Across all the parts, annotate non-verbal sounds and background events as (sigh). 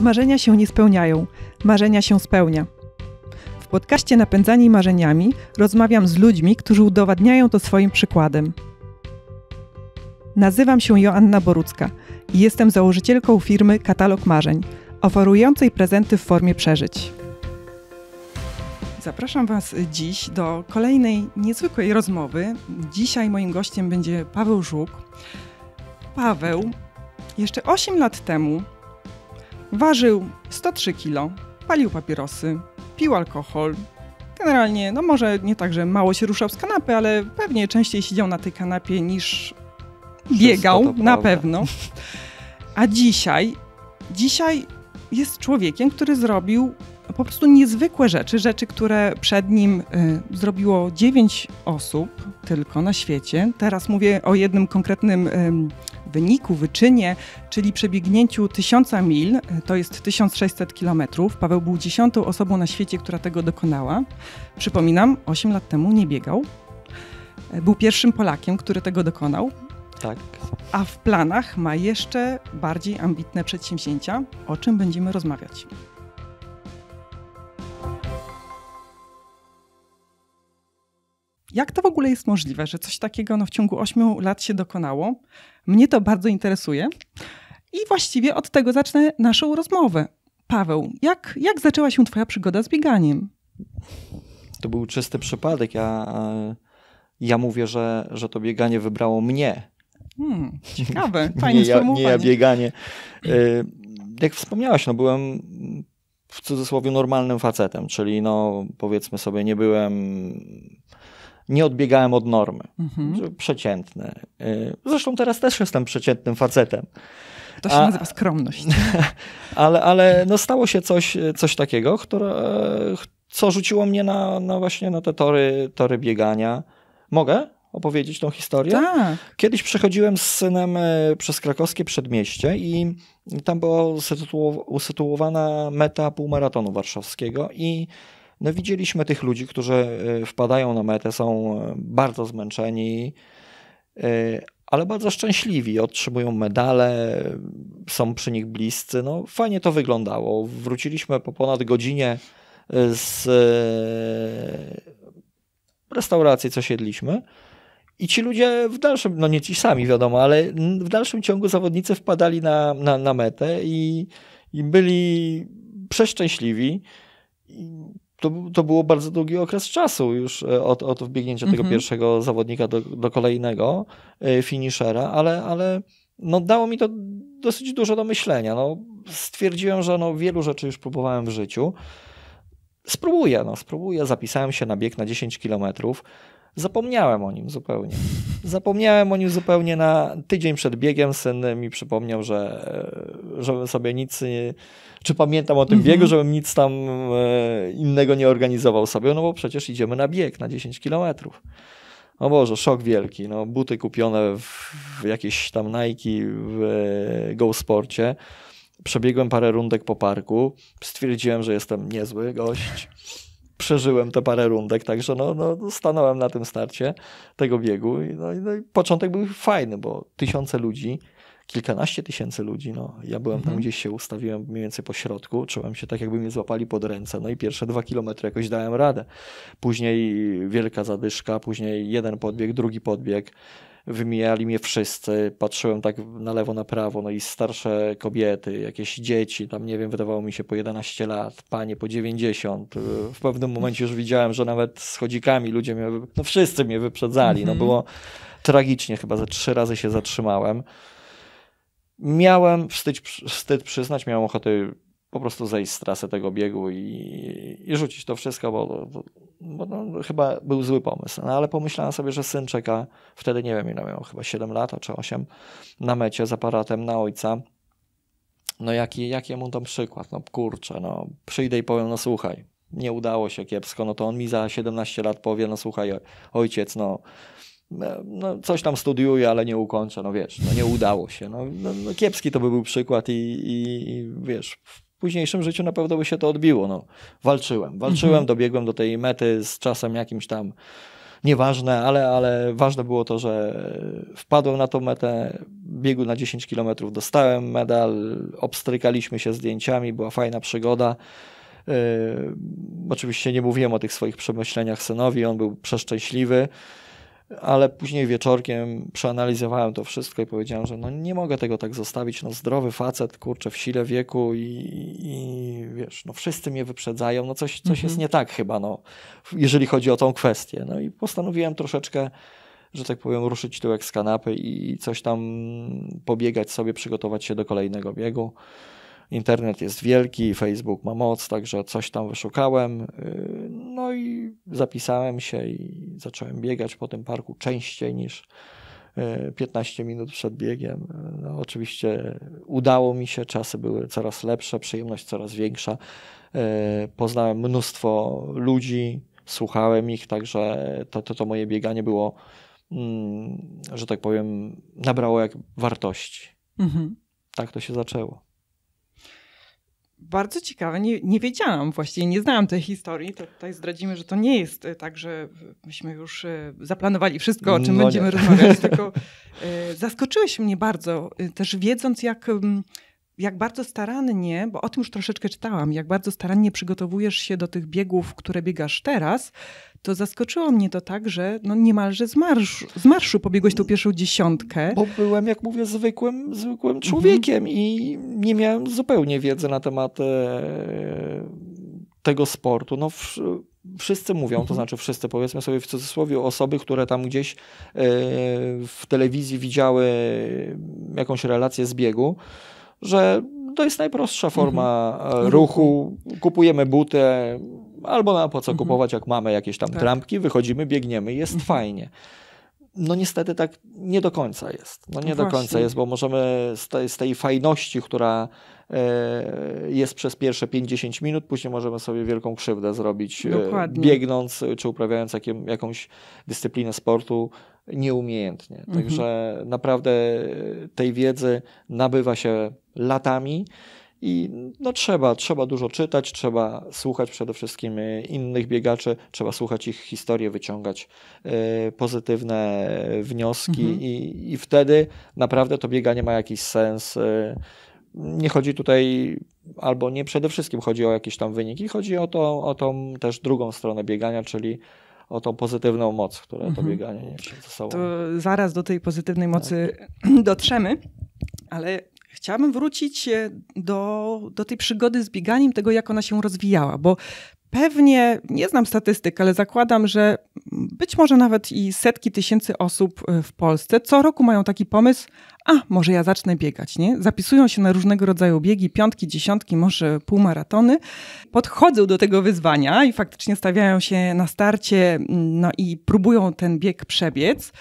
Marzenia się nie spełniają, marzenia się spełnia. W podcaście Napędzani Marzeniami rozmawiam z ludźmi, którzy udowadniają to swoim przykładem. Nazywam się Joanna Borucka i jestem założycielką firmy Katalog Marzeń, oferującej prezenty w formie przeżyć. Zapraszam Was dziś do kolejnej niezwykłej rozmowy. Dzisiaj moim gościem będzie Paweł Żuk. Paweł jeszcze 8 lat temu Ważył 103 kg, palił papierosy, pił alkohol. Generalnie, no może nie tak, że mało się ruszał z kanapy, ale pewnie częściej siedział na tej kanapie niż biegał, na pewno. A dzisiaj, dzisiaj jest człowiekiem, który zrobił po prostu niezwykłe rzeczy, rzeczy, które przed nim y, zrobiło 9 osób tylko na świecie. Teraz mówię o jednym konkretnym y, wyniku, wyczynie, czyli przebiegnięciu tysiąca mil, to jest 1600 kilometrów. Paweł był dziesiątą osobą na świecie, która tego dokonała. Przypominam, 8 lat temu nie biegał. Był pierwszym Polakiem, który tego dokonał. Tak. A w planach ma jeszcze bardziej ambitne przedsięwzięcia, o czym będziemy rozmawiać. Jak to w ogóle jest możliwe, że coś takiego no, w ciągu 8 lat się dokonało? Mnie to bardzo interesuje. I właściwie od tego zacznę naszą rozmowę. Paweł, jak, jak zaczęła się Twoja przygoda z bieganiem? To był czysty przypadek. Ja, ja mówię, że, że to bieganie wybrało mnie. Hmm, (laughs) ciekawe, fajnie nie, ja, nie ja bieganie. Y, jak wspomniałaś, no byłem w cudzysłowie normalnym facetem, czyli no powiedzmy sobie, nie byłem nie odbiegałem od normy. Mhm. Przeciętny. Y, zresztą teraz też jestem przeciętnym facetem. To się A, nazywa skromność. (laughs) Ale, ale no stało się coś, coś takiego, które, co rzuciło mnie na, na właśnie na te tory, tory biegania. Mogę opowiedzieć tą historię? Tak. Kiedyś przechodziłem z synem y, przez krakowskie przedmieście i tam była usytuowana meta półmaratonu warszawskiego i no widzieliśmy tych ludzi, którzy e, wpadają na metę, są e, bardzo zmęczeni, e, ale bardzo szczęśliwi, otrzymują medale, są przy nich bliscy. No fajnie to wyglądało. Wróciliśmy po ponad godzinie z restauracji, co siedliśmy. I ci ludzie w dalszym, no nie ci sami wiadomo, ale w dalszym ciągu zawodnicy wpadali na, na, na metę i, i byli przeszczęśliwi to, to było bardzo długi okres czasu już e, od, od wbiegnięcia mm -hmm. tego mhm. pierwszego zawodnika do, do kolejnego e, finishera, ale, ale no dało mi to dosyć dużo do myślenia. No, stwierdziłem, że no wielu rzeczy już próbowałem w życiu. Spróbuję, no, spróbuję. Zapisałem się na bieg na 10 kilometrów. Zapomniałem o nim zupełnie. Zapomniałem o nim zupełnie na tydzień przed biegiem. Syn mi przypomniał, że e, żebym sobie nic, nie, czy pamiętam o tym biegu, mhm. żebym nic tam e, innego nie organizował sobie, no bo przecież idziemy na bieg na 10 kilometrów. O Boże, szok wielki. No, buty kupione w jakieś tam Nike w e, Go Sporcie. Przebiegłem parę rundek po parku. Stwierdziłem, że jestem niezły gość przeżyłem te parę rundek, także no, no, stanąłem na tym starcie tego biegu i, no, no, i początek był fajny, bo tysiące ludzi, kilkanaście tysięcy ludzi, no ja byłem tam mhm. gdzieś się ustawiłem mniej więcej po środku, czułem się tak jakby mnie złapali pod ręce, no i pierwsze dwa kilometry jakoś dałem radę. Później wielka zadyszka, później jeden podbieg, drugi podbieg, wymijali mnie wszyscy, patrzyłem tak na lewo, na prawo, no i starsze kobiety, jakieś dzieci, tam nie wiem, wydawało mi się po 11 lat, panie po 90. W pewnym momencie już widziałem, że nawet z chodzikami ludzie mnie, no wszyscy mnie wyprzedzali, no mhm. było tragicznie, chyba za trzy razy się zatrzymałem. Miałem, wstyd, wstyd przyznać, miałem ochotę po prostu zejść z trasy tego biegu i, i rzucić to wszystko, bo bo no, chyba był zły pomysł. No, ale pomyślałem sobie, że syn czeka, wtedy nie wiem ile miał, chyba 7 lat czy 8, na mecie z aparatem na ojca. No jaki, jaki mu tam przykład? No kurczę, no przyjdę i powiem, no słuchaj, nie udało się kiepsko, no to on mi za 17 lat powie, no słuchaj ojciec, no, no coś tam studiuje, ale nie ukończę, no wiesz, no nie udało się. No, no, no kiepski to by był przykład i, i, i wiesz, późniejszym życiu na pewno by się to odbiło. No, walczyłem, walczyłem, mhm. dobiegłem do tej mety z czasem jakimś tam nieważne, ale, ale ważne było to, że wpadłem na tą metę, biegu na 10 km dostałem medal, obstrykaliśmy się zdjęciami, była fajna przygoda. Yy, oczywiście nie mówiłem o tych swoich przemyśleniach synowi, on był przeszczęśliwy ale później wieczorkiem przeanalizowałem to wszystko i powiedziałem, że no nie mogę tego tak zostawić, no zdrowy facet, kurczę, w sile wieku i, i wiesz, no wszyscy mnie wyprzedzają, no coś, coś jest mhm. nie tak chyba, no, jeżeli chodzi o tą kwestię. No i postanowiłem troszeczkę, że tak powiem, ruszyć tyłek z kanapy i coś tam pobiegać sobie, przygotować się do kolejnego biegu. Internet jest wielki, Facebook ma moc, także coś tam wyszukałem. Y, no i zapisałem się i zacząłem biegać po tym parku częściej niż 15 y, minut przed biegiem. No, oczywiście udało mi się, czasy były coraz lepsze, przyjemność coraz większa. Y, poznałem mnóstwo ludzi, słuchałem ich, także to, to, to moje bieganie było, mm, że tak powiem, nabrało jak wartości. Mhm. Tak to się zaczęło. Bardzo ciekawe, nie, nie wiedziałam właściwie, nie znałam tej historii. To tutaj zdradzimy, że to nie jest e, tak, że myśmy już e, zaplanowali wszystko, o czym no będziemy rozmawiać, tylko e, zaskoczyłeś mnie bardzo, też wiedząc, jak mm, jak bardzo starannie, bo o tym już troszeczkę czytałam, jak bardzo starannie przygotowujesz się do tych biegów, które biegasz teraz, to zaskoczyło mnie to tak, że no niemalże z marszu, z marszu pobiegłeś tą pierwszą dziesiątkę. Bo byłem, jak mówię, zwykłym, zwykłym mhm. człowiekiem mhm. i nie miałem zupełnie wiedzy na temat e, tego sportu. No, w, wszyscy mówią, to mhm. znaczy wszyscy powiedzmy sobie w cudzysłowie, osoby, które tam gdzieś e, w telewizji widziały jakąś relację z biegu że to jest najprostsza forma mhm. E, ruchu. Kupujemy butę, albo na po co mhm. kupować, jak mamy jakieś tam tak. trampki, wychodzimy, biegniemy, jest mhm. fajnie. No niestety tak nie do końca jest. No nie no do końca jest, bo możemy z tej, z tej fajności, która e, jest przez pierwsze 50 minut, później możemy sobie wielką krzywdę zrobić, e, biegnąc czy uprawiając jakim, jakąś dyscyplinę sportu nieumiejętnie. Mhm. Także naprawdę tej wiedzy nabywa się latami. I no trzeba, trzeba dużo czytać, trzeba słuchać przede wszystkim e, innych biegaczy, trzeba słuchać ich historii, wyciągać y, pozytywne wnioski mhm. i, i wtedy naprawdę to bieganie ma jakiś sens. Y, nie chodzi tutaj, albo nie przede wszystkim chodzi o jakieś tam wyniki, chodzi o, to, o tą też drugą stronę biegania, czyli o tą pozytywną moc, która to mhm. bieganie niesie ze sobą. To zaraz do tej pozytywnej mocy tak. (clears throat) dotrzemy, ale Chciałabym wrócić e, do, do tej przygody z bieganiem, tego jak ona się rozwijała, bo pewnie, nie znam statystyk, ale zakładam, że być może nawet i setki tysięcy osób e, w Polsce co roku mają taki pomysł, a może ja zacznę biegać, nie? Zapisują się na różnego rodzaju biegi, piątki, dziesiątki, może półmaratony, podchodzą do tego wyzwania i faktycznie stawiają się na starcie, mm, no i próbują ten bieg przebiec.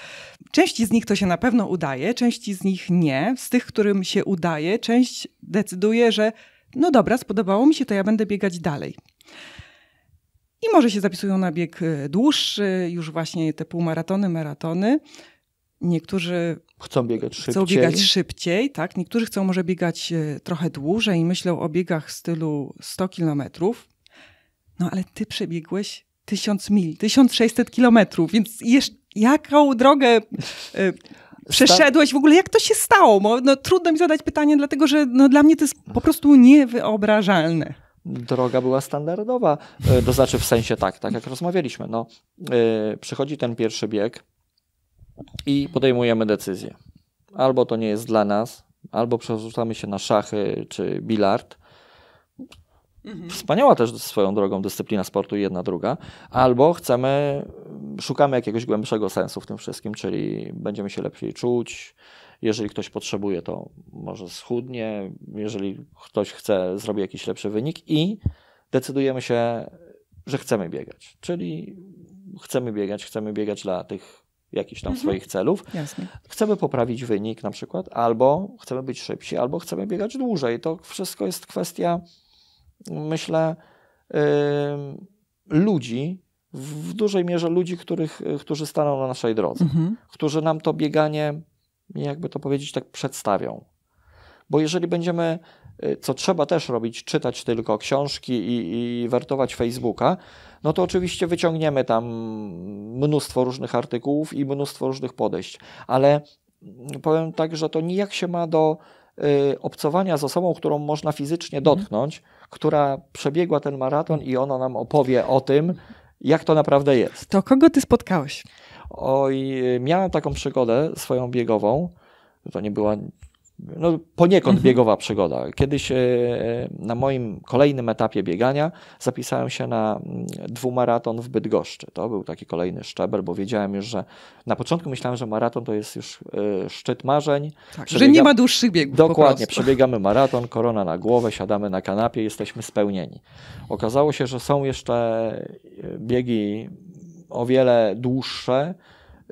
Części z nich to się na pewno udaje, części z nich nie. Z tych, którym się udaje, część decyduje, że no dobra, spodobało mi się, to ja będę biegać dalej. I może się zapisują na bieg y, dłuższy, już właśnie te półmaratony, maratony. Niektórzy chcą biegać szybciej. Chcą biegać szybciej, tak. Niektórzy chcą może biegać y, trochę dłużej i myślą o biegach w stylu 100 kilometrów. No ale ty przebiegłeś 1000 mil, 1600 kilometrów, więc jeszcze jaką drogę y, przeszedłeś w ogóle, jak to się stało? No, trudno mi zadać pytanie, dlatego że no, dla mnie to jest po prostu niewyobrażalne. Droga była standardowa, y, to znaczy w sensie tak, tak jak rozmawialiśmy. No, y, przychodzi ten pierwszy bieg i podejmujemy decyzję. Albo to nie jest dla nas, albo przerzucamy się na szachy czy bilard, Mhm. Wspaniała też swoją drogą dyscyplina sportu, jedna, druga. Albo chcemy, szukamy jakiegoś głębszego sensu w tym wszystkim, czyli będziemy się lepiej czuć. Jeżeli ktoś potrzebuje, to może schudnie. Jeżeli ktoś chce, zrobi jakiś lepszy wynik i decydujemy się, że chcemy biegać. Czyli chcemy biegać, chcemy biegać dla tych jakichś tam mhm. swoich celów. Jasne. Chcemy poprawić wynik na przykład, albo chcemy być szybsi, albo chcemy biegać dłużej. To wszystko jest kwestia myślę, ludzi, w dużej mierze ludzi, których, y, którzy staną na naszej drodze, mhm. którzy nam to bieganie, jakby to powiedzieć, tak przedstawią. Bo jeżeli będziemy, y, co trzeba też robić, czytać tylko książki i, i wertować Facebooka, no to oczywiście wyciągniemy tam mnóstwo różnych artykułów i mnóstwo różnych podejść. Ale powiem tak, że to nijak się ma do Y, obcowania z osobą, którą można fizycznie mhm. dotknąć, mhm. która przebiegła ten maraton i ona nam opowie o tym, jak to naprawdę jest. To kogo ty spotkałeś? Oj, miałem taką przygodę swoją biegową. To nie była no, poniekąd mhm. biegowa przygoda. Kiedyś e, na moim kolejnym etapie biegania zapisałem się na mm, dwumaraton w Bydgoszczy. To był taki kolejny szczebel, bo wiedziałem już, że na początku myślałem, że maraton to jest już e, szczyt marzeń. Tak, Przebiega... Że nie ma dłuższych biegów. Dokładnie, przebiegamy maraton, korona na głowę, siadamy na kanapie, jesteśmy spełnieni. Okazało się, że są jeszcze e, biegi o wiele dłuższe,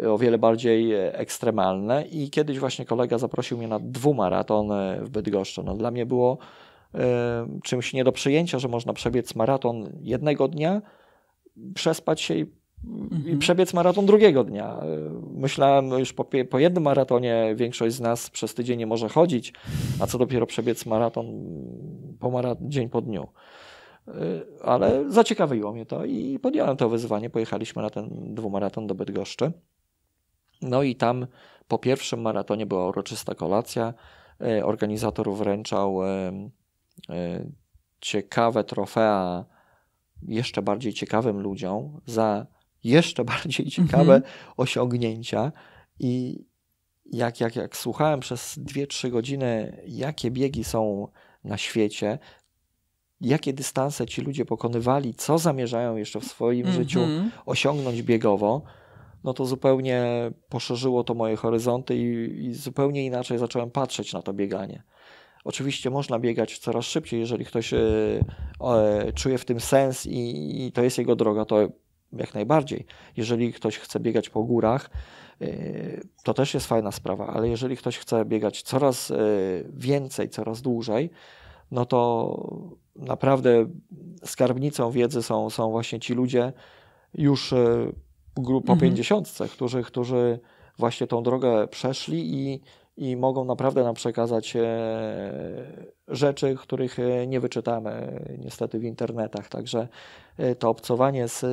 o wiele bardziej e, ekstremalne i kiedyś właśnie kolega zaprosił mnie na dwumaraton e, w Bydgoszczy. No, dla mnie było y, czymś nie do przyjęcia, że można przebiec maraton jednego dnia, przespać się i, mhm. i przebiec maraton drugiego dnia. Myślałem no, już po, po, jednym maratonie większość z nas przez tydzień nie może chodzić, a co dopiero przebiec maraton po mara dzień po dniu ale zaciekawiło mnie to i podjąłem to wyzwanie. Pojechaliśmy na ten dwumaraton do Bydgoszczy. No i tam po pierwszym maratonie była uroczysta kolacja. E, organizator wręczał e, e, ciekawe trofea jeszcze bardziej ciekawym ludziom za jeszcze (laughs) bardziej ciekawe mhm. osiągnięcia. I jak, jak, jak słuchałem przez 2-3 godziny, jakie biegi są na świecie, jakie dystanse ci ludzie pokonywali, co zamierzają jeszcze w swoim życiu mhm. osiągnąć biegowo, no to zupełnie poszerzyło to moje horyzonty i, i zupełnie inaczej zacząłem patrzeć na to bieganie. Oczywiście można biegać coraz szybciej, jeżeli ktoś e, e, czuje w tym sens i, i, to jest jego droga, to jak najbardziej. Jeżeli ktoś chce biegać po górach, e, to też jest fajna sprawa, ale jeżeli ktoś chce biegać coraz e, więcej, coraz dłużej, no to naprawdę skarbnicą wiedzy są, są właśnie ci ludzie już e, grupa po mhm. pięćdziesiątce, którzy, którzy właśnie tą drogę przeszli i, i mogą naprawdę nam przekazać e, rzeczy, których e, nie wyczytamy niestety w internetach. Także e, to obcowanie z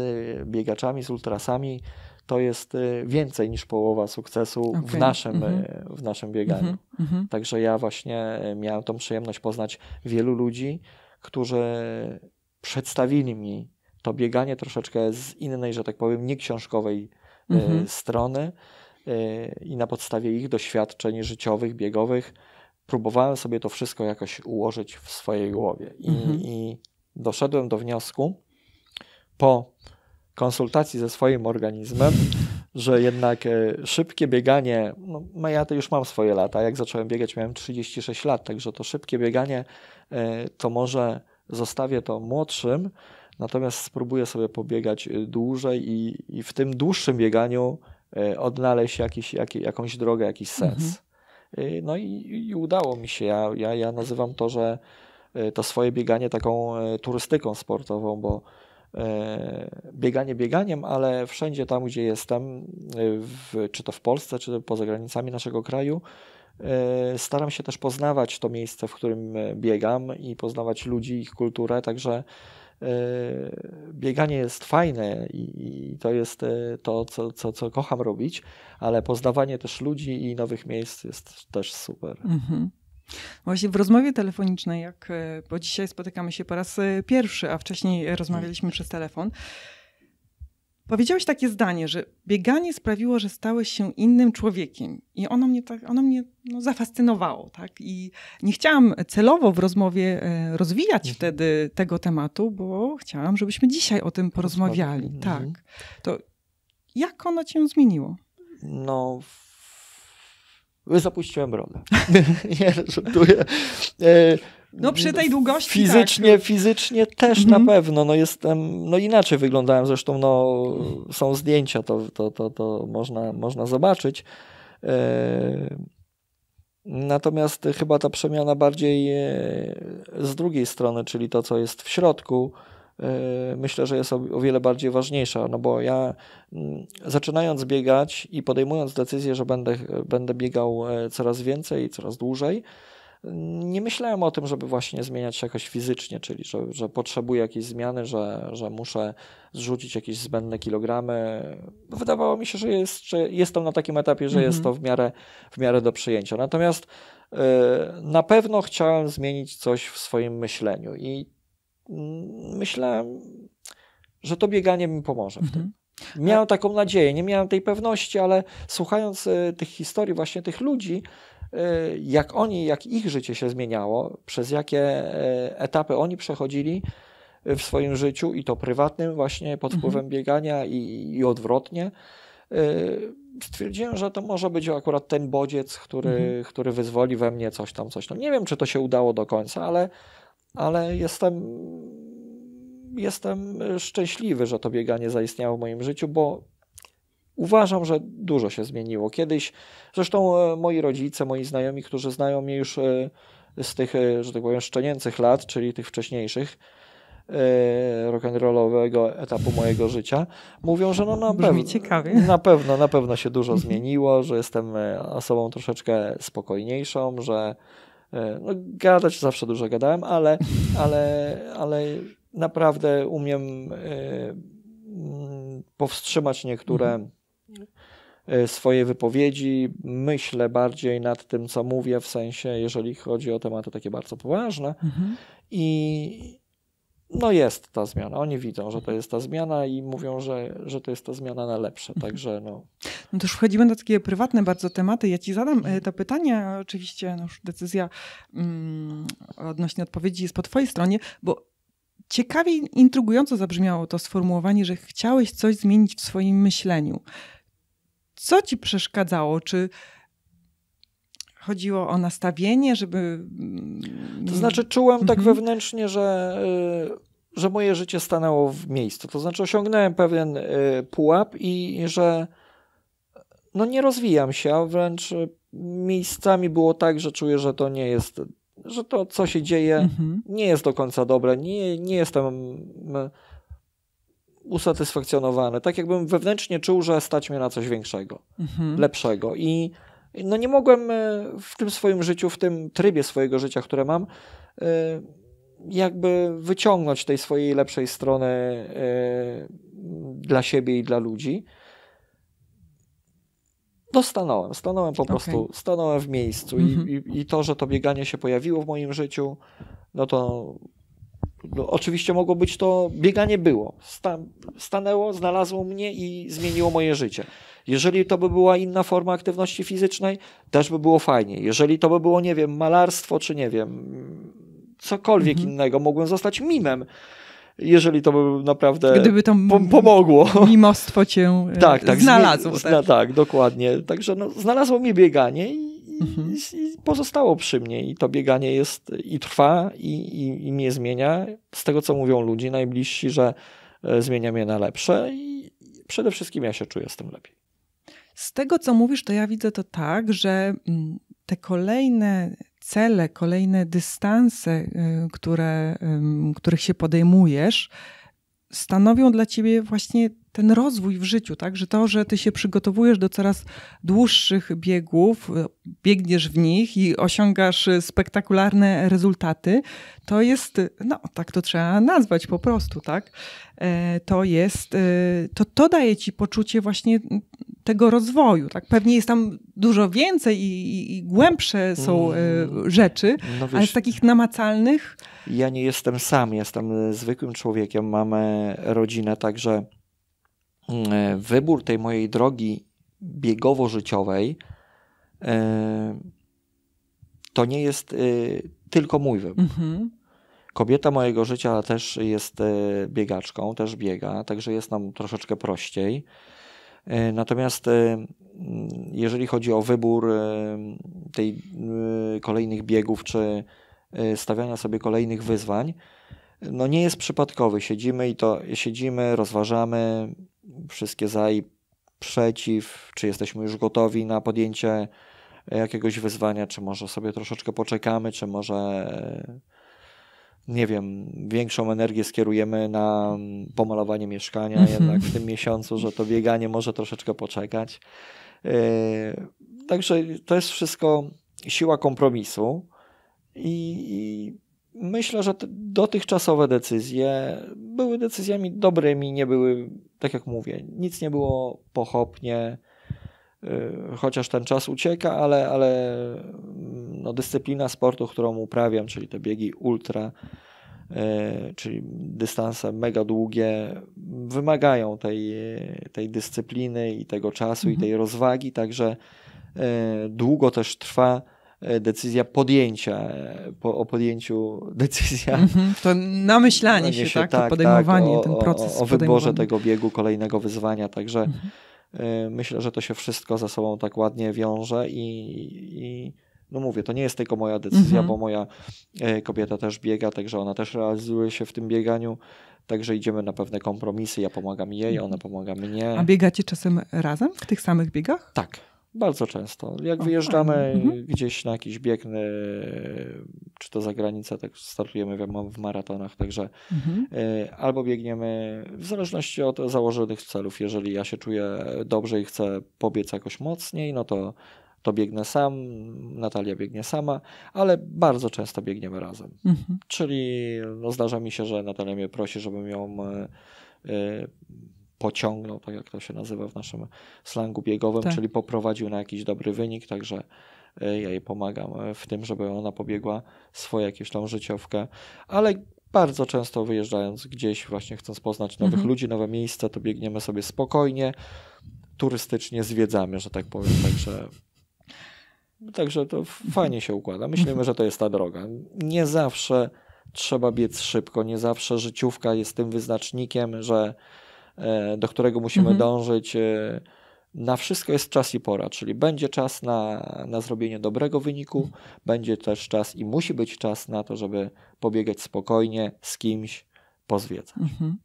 biegaczami, z ultrasami to jest więcej niż połowa sukcesu okay. w, naszym, mm -hmm. w naszym bieganiu. Mm -hmm. Także ja właśnie miałem tą przyjemność poznać wielu ludzi, którzy przedstawili mi to bieganie troszeczkę z innej, że tak powiem, nieksiążkowej e, mhm. strony e, i na podstawie ich doświadczeń życiowych, biegowych próbowałem sobie to wszystko jakoś ułożyć w swojej głowie i, mhm. i doszedłem do wniosku po konsultacji ze swoim organizmem, że jednak e, szybkie bieganie, no, no ja to już mam swoje lata, jak zacząłem biegać miałem 36 lat, także to szybkie bieganie to może zostawię to młodszym, natomiast spróbuję sobie pobiegać y, dłużej i, i w tym dłuższym bieganiu y, odnaleźć jakiś, jak, jakąś drogę, jakiś sens. Mhm. Y, no i, i, udało mi się. Ja, ja, ja nazywam to, że to swoje bieganie taką turystyką sportową, bo bieganie bieganiem, ale wszędzie tam, gdzie jestem, w, czy to w Polsce, czy poza granicami naszego kraju, staram się też poznawać to miejsce, w którym biegam i poznawać ludzi, ich kulturę, także E, bieganie jest fajne i, i to jest e, to, co, co, co, kocham robić, ale poznawanie też ludzi i nowych miejsc jest też super. Mhm. Właśnie w rozmowie telefonicznej, jak, e, bo dzisiaj spotykamy się po raz pierwszy, a wcześniej mhm. rozmawialiśmy przez telefon, Powiedziałeś takie zdanie, że bieganie sprawiło, że stałeś się innym człowiekiem i ono mnie, tak, ono mnie no, zafascynowało. Tak? I nie chciałam celowo w rozmowie e, rozwijać mhm. wtedy tego tematu, bo chciałam, żebyśmy dzisiaj o tym porozmawiali. Mhm. Tak. To jak ono cię zmieniło? No, zapuściłem rolę. (laughs) (laughs) nie żartuję. E, no przy tej długości Fizycznie, tak. No. fizycznie też mhm. na pewno, no jestem, no inaczej wyglądałem, zresztą no są zdjęcia, to, to, to, to można, można zobaczyć. E, natomiast chyba ta przemiana bardziej e, z drugiej strony, czyli to, co jest w środku, e, myślę, że jest o wiele bardziej ważniejsza, no bo ja zaczynając biegać i podejmując decyzję, że będę, będę biegał coraz więcej, coraz dłużej, nie myślałem o tym, żeby właśnie zmieniać się jakoś fizycznie, czyli że, że potrzebuję jakiejś zmiany, że, że muszę zrzucić jakieś zbędne kilogramy. Wydawało mi się, że, jest, że jestem na takim etapie, że jest to w mhm. miarę, w miarę do przyjęcia. Natomiast y, na pewno chciałem zmienić coś w swoim myśleniu i yy, myślałem, że to bieganie mi pomoże w tym. Mhm. Miałem taką nadzieję, nie miałem tej pewności, ale słuchając y, tych historii, właśnie tych ludzi, Y, jak oni, jak ich życie się zmieniało, przez jakie e, etapy oni przechodzili e, w swoim życiu i to prywatnym właśnie pod mhm. wpływem biegania i, i odwrotnie e, stwierdziłem, że to może być akurat ten bodziec, który, mhm. który wyzwoli we mnie coś tam, coś tam. Nie wiem, czy to się udało do końca, ale, ale jestem, jestem szczęśliwy, że to bieganie zaistniało w moim życiu, bo Uważam, że dużo się zmieniło. Kiedyś, zresztą e, moi rodzice, moi znajomi, którzy znają mnie już e, z tych, e, że tak powiem, szczenięcych lat, czyli tych wcześniejszych, rock'n'rollowego etapu mojego życia, mówią, że no na pewno, na pewno, na pewno się dużo zmieniło, że jestem osobą troszeczkę spokojniejszą, że no, gadać zawsze dużo gadałem, ale, ale, ale naprawdę umiem powstrzymać niektóre mhm. E, swoje wypowiedzi, myślę bardziej nad tym, co mówię, w sensie, jeżeli chodzi o tematy takie bardzo poważne. Mhm. I no jest ta zmiana. Oni widzą, że to mhm. jest ta zmiana i mówią, że, że to jest ta zmiana na lepsze. Mhm. Także no. No to już wchodzimy do takie prywatne bardzo tematy. Ja ci zadam e, mhm. to pytanie. Oczywiście no już decyzja mm, odnośnie odpowiedzi jest po twojej stronie, bo ciekawie intrygująco zabrzmiało to sformułowanie, że chciałeś coś zmienić w swoim myśleniu co ci przeszkadzało? Czy chodziło o nastawienie, żeby. Mm, to znaczy, czułem tak mhm. tak wewnętrznie, że, y, że moje życie stanęło w miejscu. To znaczy, osiągnąłem pewien y, pułap i że no nie rozwijam się, a wręcz miejscami było tak, że czuję, że to nie jest, że to co się dzieje mhm. nie jest do końca dobre, nie, nie jestem mm, usatysfakcjonowany. Tak jakbym wewnętrznie czuł, że stać mnie na coś większego, mhm. lepszego. I no nie mogłem e, w tym swoim życiu, w tym trybie swojego życia, które mam, e, jakby wyciągnąć tej swojej lepszej strony e, dla siebie i dla ludzi. No stanąłem, stanąłem po prostu, stanąłem w miejscu mhm. i, I, to, że to bieganie się pojawiło w moim życiu, no to no, oczywiście mogło być to, bieganie było. stanęło, znalazło mnie i zmieniło moje życie. Jeżeli to by była inna forma aktywności fizycznej, też by było fajnie. Jeżeli to by było, nie wiem, malarstwo, czy nie wiem, cokolwiek mhm. innego, mogłem zostać mimem. Jeżeli to by naprawdę Gdyby to pomogło. Mimostwo cię e, tak, tak, znalazło. Zna, tak. tak, dokładnie. Także no, znalazło mi bieganie i mhm. i pozostało przy mnie. I to bieganie jest i trwa, i, i, i mnie zmienia. Z tego, co mówią ludzie najbliżsi, że e, zmienia mnie na lepsze i przede wszystkim ja się czuję z tym lepiej. Z tego, co mówisz, to ja widzę to tak, że mm, te kolejne cele, kolejne dystanse, e, które, których się podejmujesz, stanowią dla ciebie właśnie ten rozwój w życiu, tak? Że to, że ty się przygotowujesz do coraz dłuższych biegów, e, biegniesz w nich i osiągasz e, spektakularne rezultaty, to jest, e, no tak to trzeba nazwać po prostu, tak? To jest, to, to daje ci poczucie właśnie tego rozwoju, tak? Pewnie jest tam dużo więcej i, i, i głębsze są mm, rzeczy, no wiesz, ale z takich namacalnych... Ja nie jestem sam, jestem zwykłym człowiekiem, mamy rodzinę, także E, wybór tej mojej drogi biegowo-życiowej e, to nie jest e, tylko mój wybór. Mhm. Kobieta mojego życia też jest biegaczką, też biega, także jest nam troszeczkę prościej. Natomiast jeżeli chodzi o wybór tej kolejnych biegów czy stawiania sobie kolejnych wyzwań, no nie jest przypadkowy. Siedzimy i to siedzimy, rozważamy wszystkie za i przeciw, czy jesteśmy już gotowi na podjęcie e, jakiegoś wyzwania, czy może sobie troszeczkę poczekamy, czy może e, nie wiem, większą energię skierujemy na mm, pomalowanie mieszkania mm -hmm. jednak w tym miesiącu, że to bieganie może troszeczkę poczekać. Yy, także to jest wszystko siła kompromisu i, i Myślę, że dotychczasowe decyzje były decyzjami dobrymi, nie były, tak jak mówię, nic nie było pochopnie, y, chociaż ten czas ucieka, ale, ale mm, no, dyscyplina sportu, którą uprawiam, czyli te biegi ultra, y, czyli dystanse mega długie, wymagają tej, tej dyscypliny i tego czasu mhm. i tej rozwagi, także y, długo też trwa E, decyzja podjęcia, e, po, o podjęciu (laughs) decyzja. Mm-hmm, to namyślanie się, się, tak, tak, tak podejmowanie, tak, o, ten proces. O, o wyborze tego biegu, kolejnego wyzwania, także mm-hmm. y, myślę, że to się wszystko ze sobą tak ładnie wiąże i, i no mówię, to nie jest tylko moja decyzja, mm-hmm. bo moja y, kobieta też biega, także ona też realizuje się w tym bieganiu. Także idziemy na pewne kompromisy. Ja pomagam jej, mhm. ona pomaga mnie. A biegacie czasem razem w tych samych biegach? Tak. Bardzo często. Jak wyjeżdżamy mhm. gdzieś na jakiś biegny, czy to za granicę, tak startujemy w, w maratonach, także mhm. E, albo biegniemy w zależności od założonych celów. Jeżeli ja się czuję dobrze i chcę pobiec jakoś mocniej, no to, to biegnę sam, Natalia biegnie sama, ale bardzo często biegniemy razem. Mhm. Czyli no, zdarza mi się, że Natalia mnie prosi, żebym ją. E, e, pociągnął, tak jak to się nazywa w naszym slangu biegowym, tak. czyli poprowadził na jakiś dobry wynik, także e, ja jej pomagam e, w tym, żeby ona pobiegła swoją jakąś tam życiówkę, ale bardzo często wyjeżdżając gdzieś, właśnie chcąc poznać nowych mhm. ludzi, nowe miejsca, to biegniemy sobie spokojnie, turystycznie zwiedzamy, że tak powiem, także... Także to mhm. fajnie się układa. Myślimy, że to jest ta droga. Nie zawsze trzeba biec szybko, nie zawsze życiówka jest tym wyznacznikiem, że E, do którego musimy mhm. dążyć. E, na wszystko jest czas i pora, czyli będzie czas na, na zrobienie dobrego wyniku, mhm. będzie też czas i musi być czas na to, żeby pobiegać spokojnie z kimś, pozwiedzać. Mhm.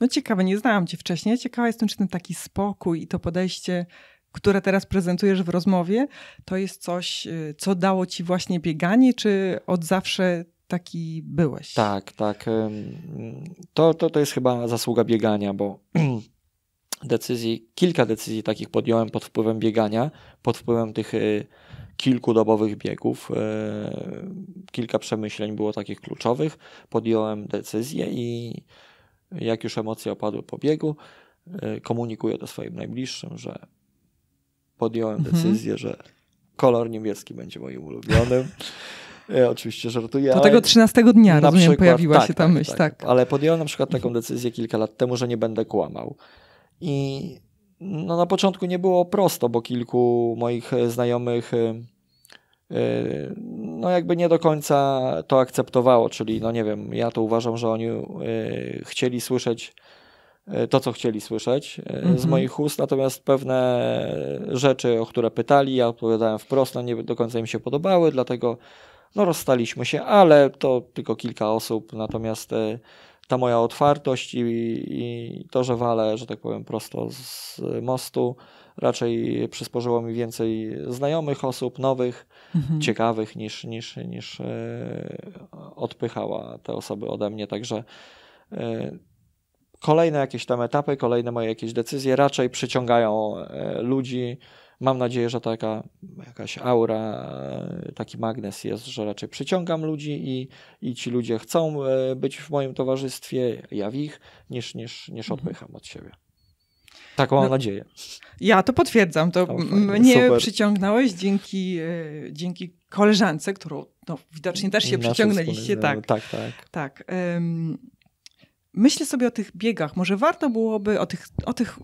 No ciekawe, nie znałam Cię wcześniej. Ciekawa jestem, czy ten taki spokój i to podejście, które teraz prezentujesz w rozmowie, to jest coś, y, co dało Ci właśnie bieganie, czy od zawsze taki byłeś. Tak, tak. To, to, to jest chyba zasługa biegania, bo (clears throat) decyzji, kilka decyzji takich podjąłem pod wpływem biegania, pod wpływem tych e, kilkudobowych biegów. E, kilka przemyśleń było takich kluczowych. Podjąłem decyzję i jak już emocje opadły po biegu, e, komunikuję to swoim najbliższym, że podjąłem mhm. decyzję, mhm. że kolor niebieski będzie moim ulubionym. (laughs) Ja e, oczywiście żartuję. Do tego 13 dnia, na rozumiem, przykład, pojawiła tak, się ta tak, myśl. Tak, tak. tak. Ale podjąłem na przykład taką decyzję kilka lat temu, że nie będę kłamał. I no, na początku nie było prosto, bo kilku moich znajomych y, y, no jakby nie do końca to akceptowało, czyli no nie wiem, ja to uważam, że oni y, chcieli słyszeć to, co chcieli słyszeć mm -hmm. z mhm. moich ust, natomiast pewne rzeczy, o które pytali, ja odpowiadałem wprost, no nie do końca im się podobały, dlatego no rozstaliśmy się, ale to tylko kilka osób, natomiast e, ta moja otwartość i, i to, że walę, że tak powiem, prosto z mostu, raczej przysporzyło mi więcej znajomych osób, nowych, mhm. ciekawych, niż, niż, niż e, odpychała te osoby ode mnie. Także e, kolejne jakieś tam etapy, kolejne moje jakieś decyzje raczej przyciągają ludzi, Mam nadzieję, że taka jakaś aura, taki magnes jest, że raczej przyciągam ludzi i, i ci ludzie chcą e, być w moim towarzystwie, ja w ich, niż, niż, niż mhm. odpycham od siebie. Taką mam no, nadzieję. Ja to potwierdzam. To okay, mnie super. przyciągnąłeś dzięki, e, dzięki koleżance, którą no, widocznie też się Nasze przyciągnęliście. Tak, tak, tak. tak. Um, myślę sobie o tych biegach, może warto byłoby o tych, o tych,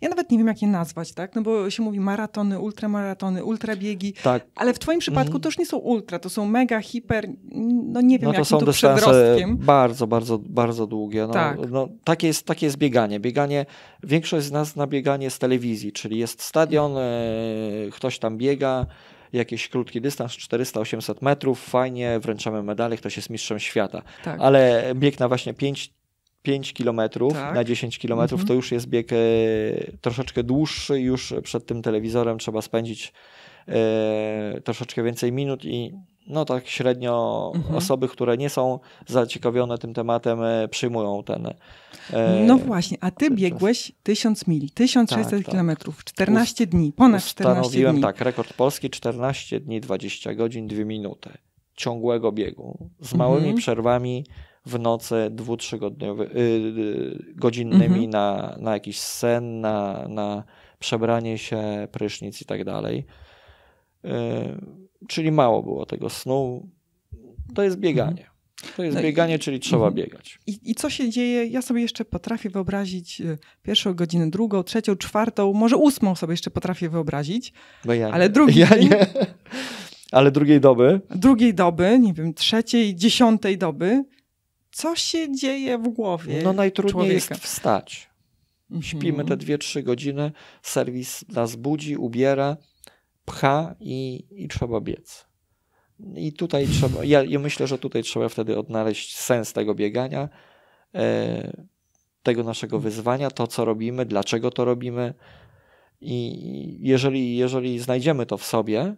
ja nawet nie wiem jak je nazwać, tak? No bo się mówi maratony, ultramaratony, ultrabiegi, tak. ale w twoim przypadku mhm. to już nie są ultra, to są mega, hiper, no nie wiem no to są tu dystanse bardzo, bardzo, bardzo długie. No, tak. no, takie, jest, takie jest bieganie. Bieganie, większość z nas na bieganie z telewizji, czyli jest stadion, e, ktoś tam biega, jakiś krótki dystans, 400-800 metrów, fajnie, wręczamy medale, ktoś jest mistrzem świata. Tak. Ale bieg na właśnie 5 5 km tak. na 10 km mhm. to już jest bieg e, troszeczkę dłuższy, już przed tym telewizorem trzeba spędzić e, troszeczkę więcej minut i no tak średnio mhm. osoby, które nie są zaciekawione tym tematem, e, przyjmują ten. E, no właśnie, a ty biegłeś 1000 mil, 1600 tak, tak. kilometrów, 14 Ust dni, ponad 14 dni. tak, rekord polski 14 dni, 20 godzin, 2 minuty ciągłego biegu z małymi mhm. przerwami w nocy dwu-trzygodniowymi, yy, godzinnymi mhm. na, na jakiś sen, na, na przebranie się, prysznic i tak dalej. Yy, czyli mało było tego snu. To jest mhm. bieganie. To jest no bieganie, i, czyli trzeba i, mhm. biegać. I, I, co się dzieje? Ja sobie jeszcze potrafię wyobrazić y, pierwszą godzinę, drugą, trzecią, czwartą, może ósmą sobie jeszcze potrafię wyobrazić. Bo no ja ale nie. drugi. Ja nie. Ale drugiej doby? Drugiej doby, nie wiem, trzeciej, dziesiątej doby co się dzieje w głowie? No najtrudniej człowieka. jest wstać. Śpimy mhm. te dwie trzy godziny, serwis nas budzi, ubiera, pcha i, i trzeba biec. I tutaj trzeba, ja, ja myślę, że tutaj trzeba wtedy odnaleźć sens tego biegania, e, tego naszego wyzwania, to co robimy, dlaczego to robimy. I jeżeli, jeżeli znajdziemy to w sobie,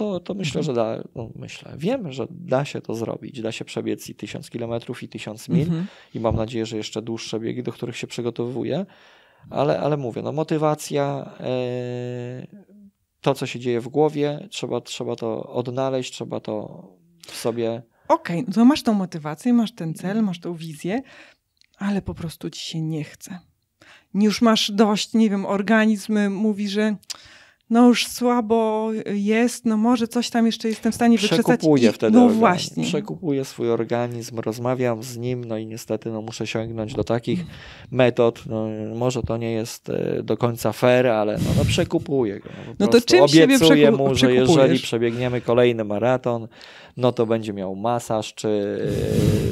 to, to myślę, mhm. że da, no myślę, wiem, że da się to zrobić. Da się przebiec i tysiąc kilometrów, i tysiąc mil, mhm. i mam nadzieję, że jeszcze dłuższe biegi, do których się przygotowuję. Ale, ale mówię, no motywacja, yy, to co się dzieje w głowie, trzeba, trzeba to odnaleźć, trzeba to w sobie. Okej, okay, no to masz tą motywację, masz ten cel, mhm. masz tą wizję, ale po prostu ci się nie chce. Już masz dość, nie wiem, organizm mówi, że no już słabo jest, no może coś tam jeszcze jestem w stanie wykrzesać. Przekupuję i, wtedy no organizm. właśnie. Przekupuję swój organizm, rozmawiam z nim, no i niestety no muszę sięgnąć do takich metod, no, może to nie jest e, do końca fair, ale no, no przekupuję go. No, no to czym obiecuję siebie mu, że jeżeli przebiegniemy kolejny maraton, no to będzie miał masaż, czy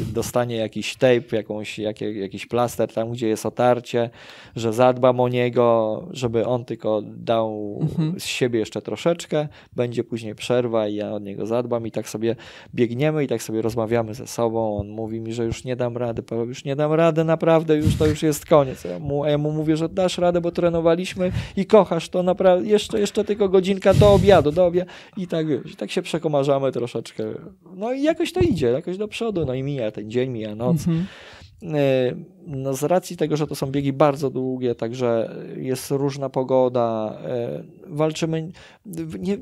e, dostanie jakiś tape, jakąś, jak, jakiś plaster tam, gdzie jest otarcie, że zadbam o niego, żeby on tylko dał mhm Mhm. z siebie jeszcze troszeczkę, będzie później przerwa i ja od niego zadbam i tak sobie biegniemy i tak sobie rozmawiamy ze sobą, on mówi mi, że już nie dam rady, powiem, już nie dam rady, naprawdę, już to już jest koniec. Ja mu, ja mu mówię, że dasz radę, bo trenowaliśmy i kochasz to naprawdę, jeszcze, jeszcze tylko godzinka do obiadu, do obiadu i tak wiesz, tak się przekomarzamy troszeczkę. No i jakoś to idzie, jakoś do przodu, no i mija ten dzień, mija noc. Mhm. E, no z racji tego, że to są biegi bardzo długie, także jest różna pogoda, e, walczymy. Nie,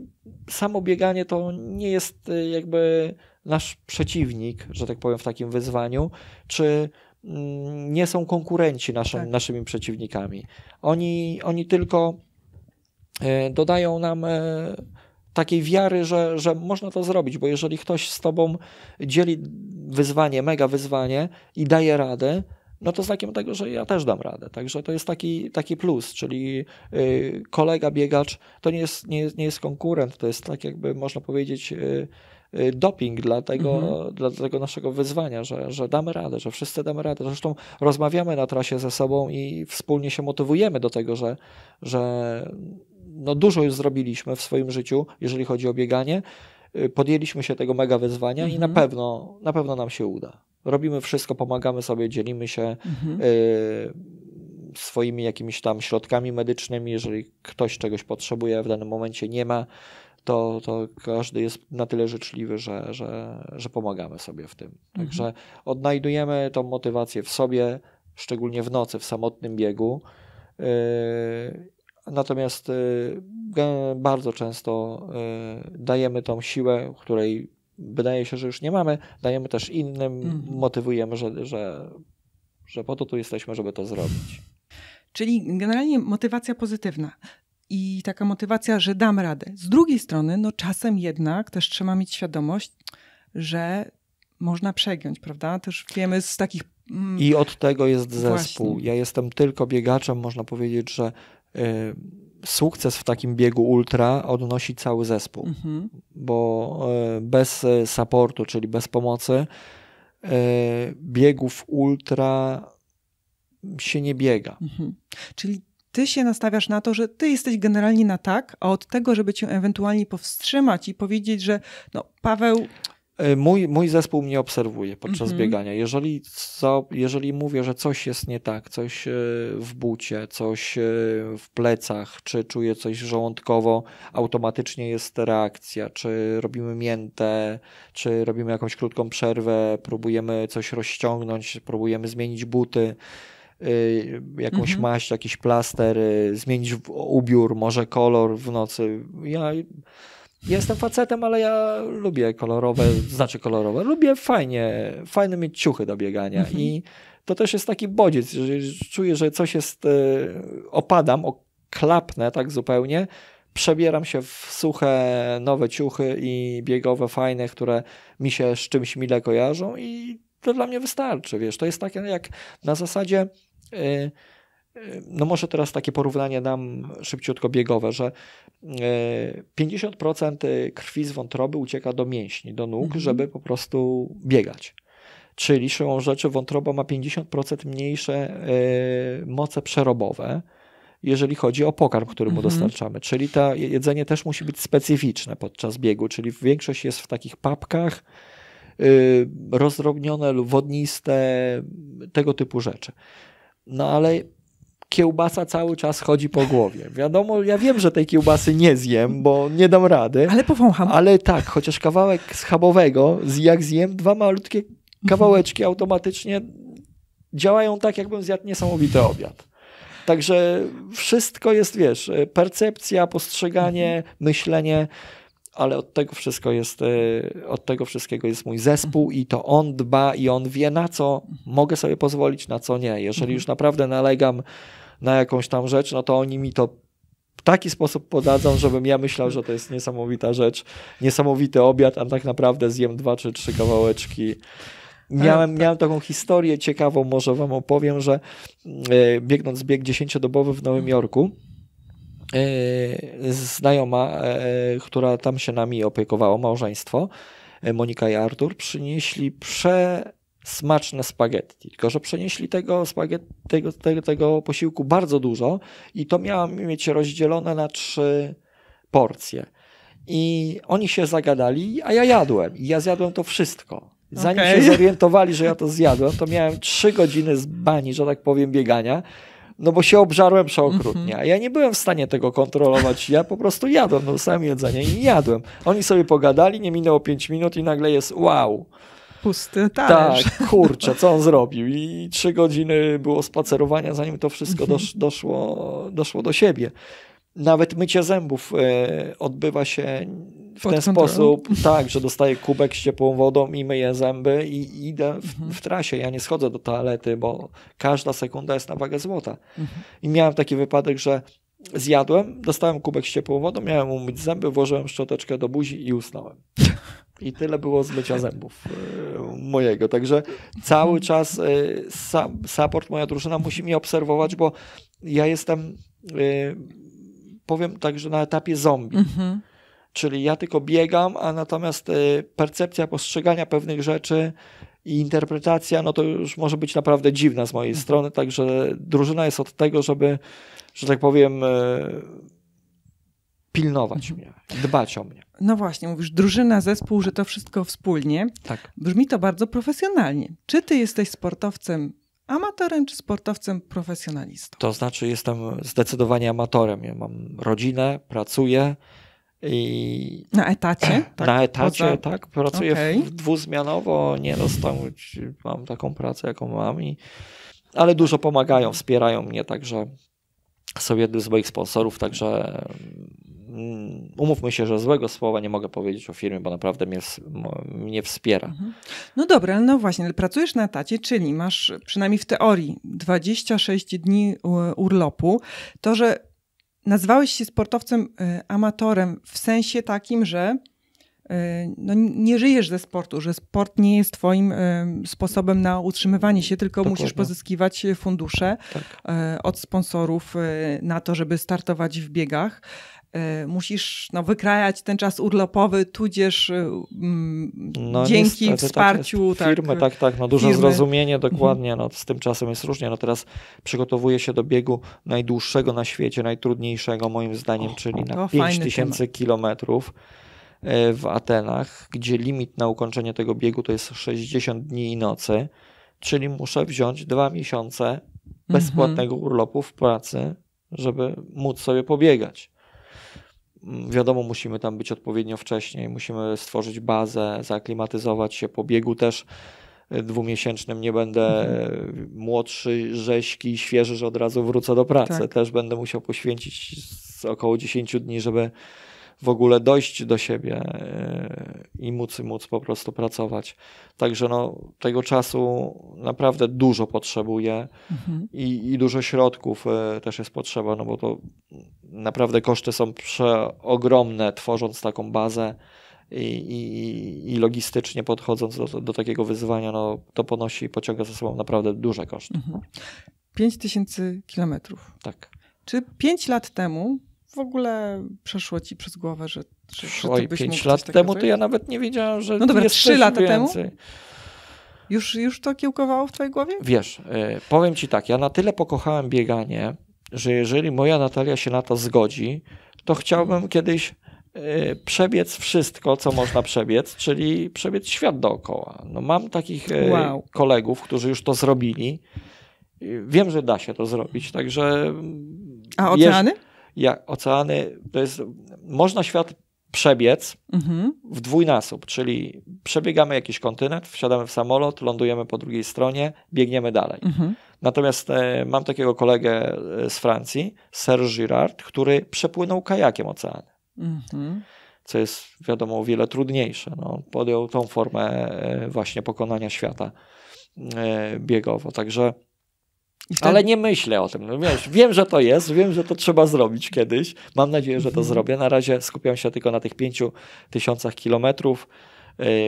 samo bieganie to nie jest e, jakby nasz przeciwnik, że tak powiem, w takim wyzwaniu, czy mm, nie są konkurenci naszym, tak. naszymi przeciwnikami. Oni, oni tylko dodają nam takiej wiary, że, że można to zrobić, bo jeżeli ktoś z tobą dzieli wyzwanie, mega wyzwanie i daje radę, no to znakiem tego, że ja też dam radę. Także to jest taki, taki plus, czyli y, kolega biegacz to nie jest, nie, jest, nie jest konkurent, to jest tak jakby można powiedzieć y, y, doping dla tego, mhm. dla tego naszego wyzwania, że, że damy radę, że wszyscy damy radę. Zresztą rozmawiamy na trasie ze sobą i wspólnie się motywujemy do tego, że, że no dużo już zrobiliśmy w swoim życiu, jeżeli chodzi o bieganie. Y, podjęliśmy się tego mega wyzwania mhm. i na mhm. pewno, na pewno nam się uda. Robimy wszystko, pomagamy sobie, dzielimy się mhm. y, swoimi jakimiś tam środkami medycznymi. Jeżeli ktoś czegoś potrzebuje, w danym momencie nie ma, to, to każdy jest na tyle życzliwy, że, że, że pomagamy sobie w tym. Mhm. Także odnajdujemy tą motywację w sobie, szczególnie w nocy, w samotnym biegu. Y, Natomiast y, bardzo często y, dajemy tą siłę, której wydaje się, że już nie mamy, dajemy też innym, mhm. motywujemy, że, że, że po to tu jesteśmy, żeby to zrobić. Czyli generalnie motywacja pozytywna i taka motywacja, że dam radę. Z drugiej strony, no czasem jednak też trzeba mieć świadomość, że można przegiąć, prawda? Też wiemy z takich. Mm, I od tego jest zespół. Właśnie. Ja jestem tylko biegaczem, można powiedzieć, że Y, sukces w takim biegu ultra odnosi cały zespół, mhm. bo y, bez y, supportu, czyli bez pomocy, biegów ultra się nie biega. Mhm. Czyli ty się nastawiasz na to, że ty jesteś generalnie na tak, a od tego, żeby cię ewentualnie powstrzymać i powiedzieć, że no Paweł, E, mój, mój zespół mnie obserwuje podczas mhm. biegania. Jeżeli, co, jeżeli mówię, że coś jest nie tak, coś e, w bucie, coś e, w plecach, czy czuję coś żołądkowo, automatycznie jest reakcja, czy robimy miętę, czy robimy jakąś krótką przerwę, próbujemy coś rozciągnąć, próbujemy zmienić buty. jakąś mhm. maść, jakiś plaster, zmienić ubiór, może kolor w nocy. Ja jestem facetem, ale ja lubię kolorowe, znaczy kolorowe, lubię fajnie, fajne mieć ciuchy do biegania mhm. i to też jest taki bodziec, że czuję, że coś jest, e, opadam, oklapnę tak zupełnie, przebieram się w suche, nowe ciuchy i biegowe, fajne, które mi się z czymś mile kojarzą i to dla mnie wystarczy, wiesz, to jest takie jak na zasadzie... Yy, no może teraz takie porównanie dam szybciutko biegowe, że 50% e, e, krwi z wątroby ucieka do mięśni, do nóg, mhm. żeby po prostu biegać. Czyli siłą rzeczy wątroba ma 50% mniejsze e, moce przerobowe, jeżeli chodzi o pokarm, który mu mhm. dostarczamy. Czyli to jedzenie też musi być specyficzne podczas biegu, czyli większość jest w takich papkach, rozdrobnione lub wodniste, tego typu rzeczy. No ale kiełbasa cały czas chodzi po głowie. Wiadomo, ja wiem, że tej kiełbasy nie zjem, bo nie dam rady. Ale powącham. Ale tak, chociaż kawałek schabowego, jak zjem, dwa malutkie kawałeczki automatycznie działają tak, jakbym zjadł niesamowity obiad. Także wszystko jest, wiesz, e, percepcja, postrzeganie, myślenie ale od tego wszystko jest, e, od tego wszystkiego jest mój zespół i to on dba i on wie na co mogę sobie pozwolić, na co nie. Jeżeli mhm. już naprawdę nalegam na jakąś tam rzecz, no to oni mi to w taki sposób podadzą, żebym ja myślał, że to jest niesamowita rzecz, niesamowity obiad, a tak naprawdę zjem dwa czy trzy kawałeczki. Miałem, miałem taką historię ciekawą, może wam opowiem, że yy, biegnąc bieg dziesięciodobowy w Nowym mhm. Jorku, yy, znajoma, yy, która tam się nami opiekowała, małżeństwo, Monika i Artur, przynieśli prze smaczne spaghetti. Tylko, że przenieśli tego, spaghetti, tego, tego, tego posiłku bardzo dużo i to miałam mieć rozdzielone na trzy porcje. I oni się zagadali, a ja jadłem. I ja zjadłem to wszystko. Zanim okay. się zorientowali, że ja to zjadłem, to miałem trzy godziny z bani, że tak powiem, biegania. No bo się obżarłem przeokrutnie. Mhm. A ja nie byłem w stanie tego kontrolować. Ja po prostu jadłem, no dostałem jedzenie i jadłem. Oni sobie pogadali, nie minęło pięć minut i nagle jest wow pusty talerz. Tak, (laughs) kurczę, co on zrobił. I trzy godziny było spacerowania, zanim to wszystko mhm. dosz, doszło, doszło do siebie. Nawet mycie zębów y, odbywa się w Pod ten kontrolą. sposób, tak, że dostaję kubek z ciepłą wodą i myję zęby i idę w, mhm. w trasie. Ja nie schodzę do toalety, bo każda sekunda jest na wagę złota. Mhm. I miałem taki wypadek, że zjadłem, dostałem kubek z ciepłą wodą, miałem umyć zęby, włożyłem szczoteczkę do buzi i usnąłem. (laughs) I tyle było zmycia zębów e, mojego. Także cały czas e, support, moja drużyna musi mnie obserwować, bo ja jestem, e, powiem tak, że na etapie zombie. Mhm. Czyli ja tylko biegam, a natomiast percepcja postrzegania pewnych rzeczy i interpretacja, no to już może być naprawdę dziwna z mojej mhm. strony. Także drużyna jest od tego, żeby, że tak powiem, pilnować mhm. mnie, dbać o mnie. No właśnie, mówisz drużyna, zespół, że to wszystko wspólnie. Tak. Brzmi to bardzo profesjonalnie. Czy ty jesteś sportowcem amatorem czy sportowcem profesjonalistą? To znaczy jestem zdecydowanie amatorem. Ja mam rodzinę, pracuję i... Na etacie? (clears throat) Tak, na etacie, poza... tak. Pracuję okay. dwuzmianowo, nie dostać. Mam taką pracę, jaką mam i... Ale dużo pomagają, wspierają mnie, także są jednym z moich sponsorów, także Mm, umówmy się, że złego słowa nie mogę powiedzieć o firmie, bo naprawdę mnie, mnie wspiera. Mhm. No dobra, no właśnie, ale pracujesz na tacie, czyli masz przynajmniej w teorii 26 dni urlopu. To, że nazwałeś się sportowcem y, amatorem w sensie takim, że y, no, nie żyjesz ze sportu, że sport nie jest twoim y, sposobem na utrzymywanie się, tylko Dokładnie. musisz pozyskiwać fundusze tak. od sponsorów na to, żeby startować w biegach. Y, musisz no, wykrajać ten czas urlopowy, tudzież y, mm, no, dzięki niestety, tak wsparciu. Tak, firmy, tak, tak, tak no, duże firmy. zrozumienie mhm. dokładnie, no, z tym czasem jest różnie. No, teraz przygotowuję się do biegu najdłuższego na świecie, najtrudniejszego moim zdaniem, o, czyli na 5000 kilometrów e, w Atenach, gdzie limit na ukończenie tego biegu to jest 60 dni i nocy, czyli muszę wziąć dwa miesiące mhm. bezpłatnego mm -hmm. urlopu w pracy, żeby móc sobie pobiegać. Mm, wiadomo, musimy tam być odpowiednio wcześniej, musimy stworzyć bazę, zaklimatyzować się po biegu też y, dwumiesięcznym nie będę mhm. młodszy, rześki, świeży, że od razu wrócę do pracy. Tak. Też będę musiał poświęcić około 10 dni, żeby w ogóle dojść do siebie e, i móc, móc po prostu pracować. Także no, tego czasu naprawdę dużo potrzebuje mhm. i, i, dużo środków e, też jest potrzeba, no bo to naprawdę koszty są przeogromne, tworząc taką bazę. I, i, i, logistycznie podchodząc do, do, takiego wyzwania, no, to ponosi i pociąga za sobą naprawdę duże koszty. Mhm. 5000 kilometrów. Tak. Czy 5 lat temu w ogóle przeszło ci przez głowę, że. że, że Oj, pięć lat temu zrobić? to ja nawet nie wiedziałam, że. No dobra, trzy lata więcej. temu. Już, już to kiełkowało w twojej głowie? Wiesz, e, powiem ci tak, ja na tyle pokochałem bieganie, że jeżeli moja Natalia się na to zgodzi, to chciałbym kiedyś e, przebiec wszystko, co można przebiec, czyli przebiec świat dookoła. No, mam takich e, wow. kolegów, którzy już to zrobili. Wiem, że da się to zrobić, także. A oceany? Jeż jak oceany, to jest, można świat przebiec mhm. w dwójnasób, czyli przebiegamy jakiś kontynent, wsiadamy w samolot, lądujemy po drugiej stronie, biegniemy dalej. Mhm. Natomiast e, mam takiego kolegę e, z Francji, Serge Girard, który przepłynął kajakiem oceany. Mhm. Co jest wiadomo o wiele trudniejsze. No, podjął tą formę e, właśnie pokonania świata e, biegowo. Także Wtedy... Ale nie myślę o tym. No, wiesz, wiem, że to jest, wiem, że to trzeba zrobić kiedyś. Mam nadzieję, że to mhm. zrobię. Na razie skupiam się tylko na tych pięciu tysiącach kilometrów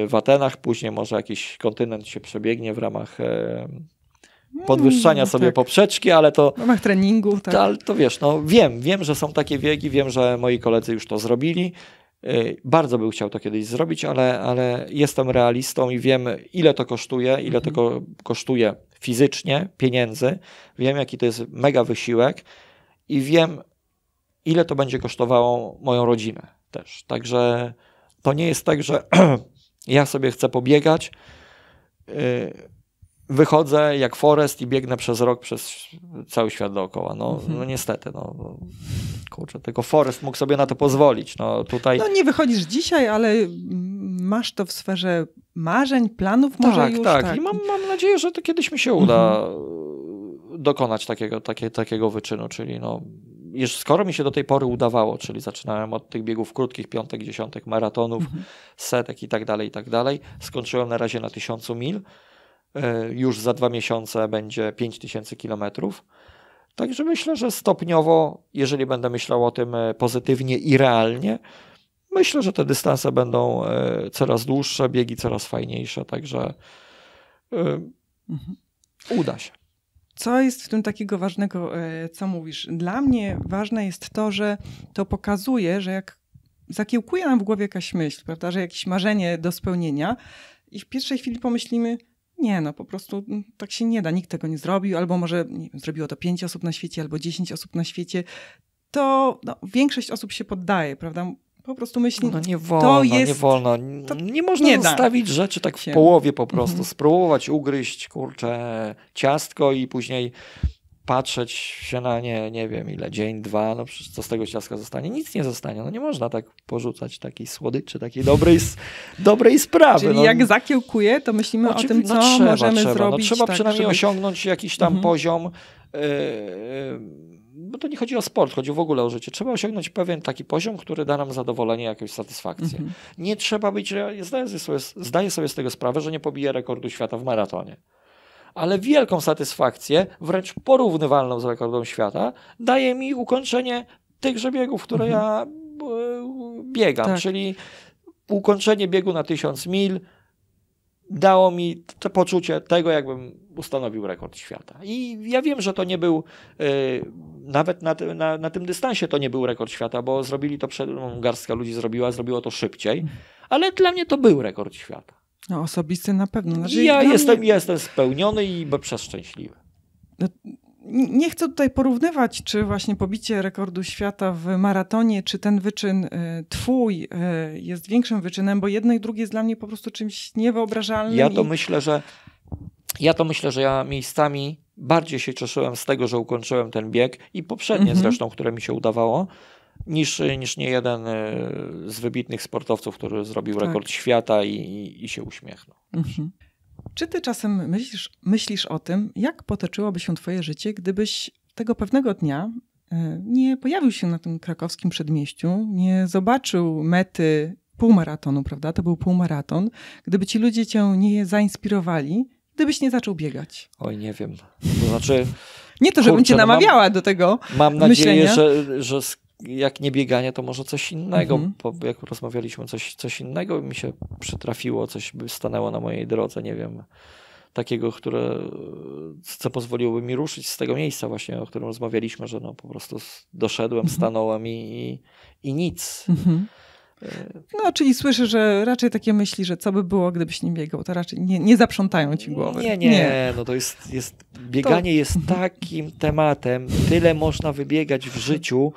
y, w Atenach. Później może jakiś kontynent się przebiegnie w ramach e, mm, podwyższania no sobie tak. poprzeczki, ale to... W ramach treningu, tak. To, to wiesz, no wiem, wiem, że są takie biegi, wiem, że moi koledzy już to zrobili. Y, bardzo bym chciał to kiedyś zrobić, ale, ale jestem realistą i wiem, ile to kosztuje, ile mhm. to kosztuje fizycznie pieniędzy, wiem jaki to jest mega wysiłek i wiem ile to będzie kosztowało moją rodzinę też. Także to nie jest tak, że (clears throat) ja sobie chcę pobiegać, yy, wychodzę jak Forest i biegnę przez rok przez cały świat dookoła. No, mhm. no niestety, no, no kurczę, tylko Forest mógł sobie na to pozwolić. No, tutaj... no nie wychodzisz dzisiaj, ale masz to w sferze marzeń, planów może tak, już? Tak, tak. I mam, mam nadzieję, że to kiedyś mi się uda mhm. dokonać takiego, takie, takiego wyczynu, czyli no, już skoro mi się do tej pory udawało, czyli zaczynałem od tych biegów krótkich, piątek, dziesiątek, maratonów, mhm. setek i tak dalej, i tak dalej, skończyłem na razie na tysiącu mil, e, już za dwa miesiące będzie pięć tysięcy kilometrów, Także myślę, że stopniowo, jeżeli będę myślał o tym e, pozytywnie i realnie, myślę, że te dystanse będą e, coraz dłuższe, biegi coraz fajniejsze, także e, mhm. uda się. Co jest w tym takiego ważnego, e, co mówisz? Dla mnie ważne jest to, że to pokazuje, że jak zakiełkuje nam w głowie jakaś myśl, prawda, że jakieś marzenie do spełnienia i w pierwszej chwili pomyślimy, nie, no po prostu mm, tak się nie da, nikt tego nie zrobił, albo może nie wiem, zrobiło to pięć osób na świecie, albo dziesięć osób na świecie, to no, większość osób się poddaje, prawda? Po prostu myśli, no nie wolno, to jest... nie wolno. To nie można zostawić rzeczy tak w się. połowie po prostu. Mhm. Spróbować ugryźć, kurczę, ciastko i później patrzeć się na nie, nie wiem ile, dzień, dwa, no co z tego ciastka zostanie? Nic nie zostanie, no nie można tak porzucać takiej słodyczy, takiej dobrej, dobrej sprawy. Czyli no. jak zakiełkuje, to myślimy o znaczy, tym, no co no, trzeba, możemy trzeba. No zrobić. No, trzeba tak, przynajmniej żeby... osiągnąć jakiś tam mhm. poziom yy, yy, bo no to nie chodzi o sport, chodzi w ogóle o życie. Trzeba osiągnąć pewien taki poziom, który da nam zadowolenie, jakąś satysfakcję. Mhm. Nie trzeba być, ja zdaję sobie, zdaję sobie z tego sprawę, że nie pobiję rekordu świata w maratonie. Ale wielką satysfakcję, wręcz porównywalną z rekordą świata, daje mi ukończenie tychże biegów, które mhm. ja e, biegam, tak. czyli ukończenie biegu na 1000 mil, dało mi to poczucie tego, jakbym ustanowił rekord świata. I ja wiem, że to nie był, y, nawet na, na, na, tym dystansie to nie był rekord świata, bo zrobili to, przed, no, garstka ludzi zrobiła, zrobiło to szybciej, ale dla mnie to był rekord świata. No osobisty na pewno. Znaczy, ja jestem, mnie... jestem spełniony i przeszczęśliwy. No, nie chcę tutaj porównywać, czy właśnie pobicie rekordu świata w maratonie, czy ten wyczyn y, twój y, jest większym wyczynem, bo jedno i drugie jest dla mnie po prostu czymś niewyobrażalnym. Ja to i... myślę, że ja to myślę, że ja miejscami bardziej się cieszyłem z tego, że ukończyłem ten bieg i poprzednie mhm. zresztą, które mi się udawało, niż, niż nie jeden y, z wybitnych sportowców, który zrobił tak. rekord świata i, i, i się uśmiechnął. Mhm. Czy ty czasem myślisz, myślisz o tym, jak potoczyłoby się twoje życie, gdybyś tego pewnego dnia e, nie pojawił się na tym krakowskim przedmieściu, nie zobaczył mety półmaratonu, prawda? To był półmaraton. Gdyby ci ludzie cię nie zainspirowali, gdybyś nie zaczął biegać? Oj, nie wiem. To znaczy... Nie to, żebym kurczę, cię namawiała no mam, do tego Mam myślenia. nadzieję, że, że jak nie bieganie, to może coś innego, mhm. bo jak rozmawialiśmy, coś, coś innego mi się przytrafiło, coś by stanęło na mojej drodze, nie wiem, takiego, które, co pozwoliłoby mi ruszyć z tego miejsca właśnie, o którym rozmawialiśmy, że no po prostu doszedłem, mhm. stanąłem i, i, i nic. Mhm. E, no, czyli słyszę, że raczej takie myśli, że co by było, gdybyś nie biegał, to raczej nie, nie zaprzątają ci głowy. Nie, nie, nie. no to jest, jest bieganie to... jest mhm. takim tematem, tyle można wybiegać w życiu,